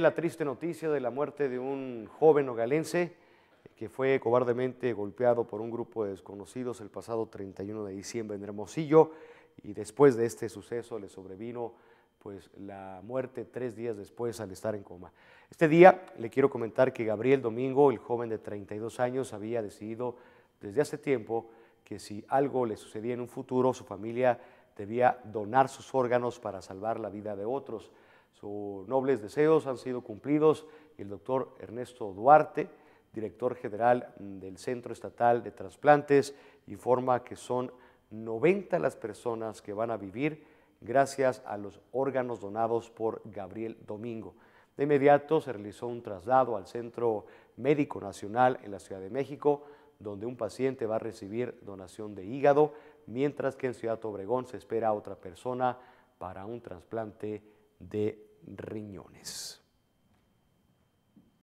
la triste noticia de la muerte de un joven nogalense que fue cobardemente golpeado por un grupo de desconocidos el pasado 31 de diciembre en Hermosillo y después de este suceso le sobrevino pues la muerte tres días después al estar en coma. Este día le quiero comentar que Gabriel Domingo, el joven de 32 años, había decidido desde hace tiempo que si algo le sucedía en un futuro, su familia debía donar sus órganos para salvar la vida de otros. Sus nobles deseos han sido cumplidos el doctor Ernesto Duarte, director general del Centro Estatal de Transplantes, informa que son 90 las personas que van a vivir gracias a los órganos donados por Gabriel Domingo. De inmediato se realizó un traslado al Centro Médico Nacional en la Ciudad de México, donde un paciente va a recibir donación de hígado, mientras que en Ciudad Obregón se espera a otra persona para un trasplante de riñones.